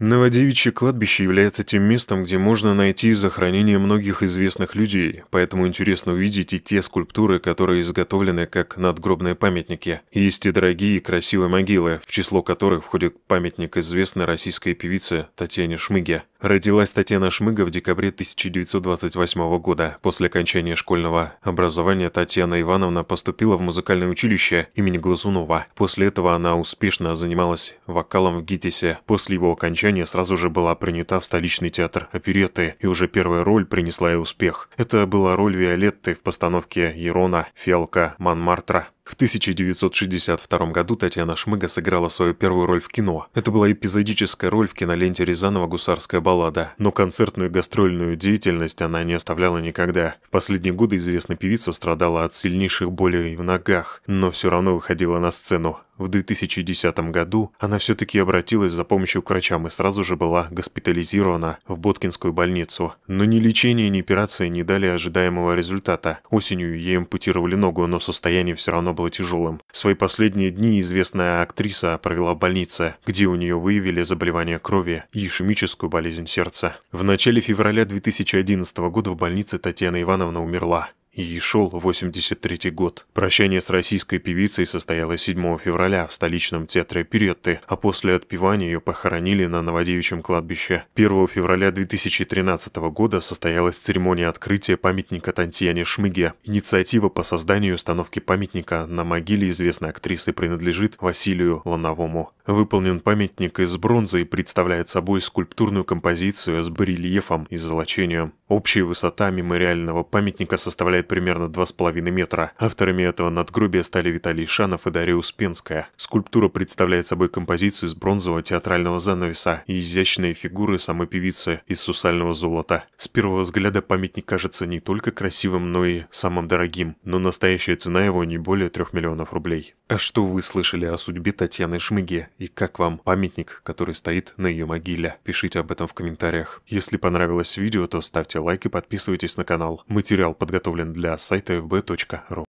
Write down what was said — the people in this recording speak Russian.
Новодевичье кладбище является тем местом, где можно найти захоронение многих известных людей, поэтому интересно увидеть и те скульптуры, которые изготовлены как надгробные памятники. Есть и дорогие и красивые могилы, в число которых входит памятник известной российской певицы Татьяне Шмыге. Родилась Татьяна Шмыга в декабре 1928 года. После окончания школьного образования Татьяна Ивановна поступила в музыкальное училище имени Глазунова. После этого она успешно занималась вокалом в ГИТИСе. После его окончания окончания сразу же была принята в столичный театр оперетты, и уже первая роль принесла ей успех. Это была роль Виолетты в постановке Ерона Фелка Манмартра. В 1962 году Татьяна Шмыга сыграла свою первую роль в кино. Это была эпизодическая роль в киноленте Рязанова «Гусарская баллада». Но концертную и гастрольную деятельность она не оставляла никогда. В последние годы известная певица страдала от сильнейших болей в ногах, но все равно выходила на сцену. В 2010 году она все-таки обратилась за помощью к врачам и сразу же была госпитализирована в Боткинскую больницу. Но ни лечение, ни операция не дали ожидаемого результата. Осенью ей ампутировали ногу, но состояние все равно было тяжелым. Свои последние дни известная актриса провела в больнице, где у нее выявили заболевание крови и ишемическую болезнь сердца. В начале февраля 2011 года в больнице Татьяна Ивановна умерла. Ей шел 83 год. Прощание с российской певицей состоялось 7 февраля в столичном театре Пиретты, а после отпевания ее похоронили на Новодевичьем кладбище. 1 февраля 2013 года состоялась церемония открытия памятника Тантьяне Шмыге. Инициатива по созданию установки памятника на могиле известной актрисы принадлежит Василию Лановому. Выполнен памятник из бронзы и представляет собой скульптурную композицию с барельефом и золочением. Общая высота мемориального памятника составляет примерно 2,5 метра. Авторами этого надгробия стали Виталий Шанов и Дарья Успенская. Скульптура представляет собой композицию из бронзового театрального занавеса и изящные фигуры самой певицы из сусального золота. С первого взгляда памятник кажется не только красивым, но и самым дорогим, но настоящая цена его не более 3 миллионов рублей. А что вы слышали о судьбе Татьяны Шмыги и как вам памятник, который стоит на ее могиле. Пишите об этом в комментариях. Если понравилось видео, то ставьте лайк и подписывайтесь на канал. Материал подготовлен для сайта fb.ru.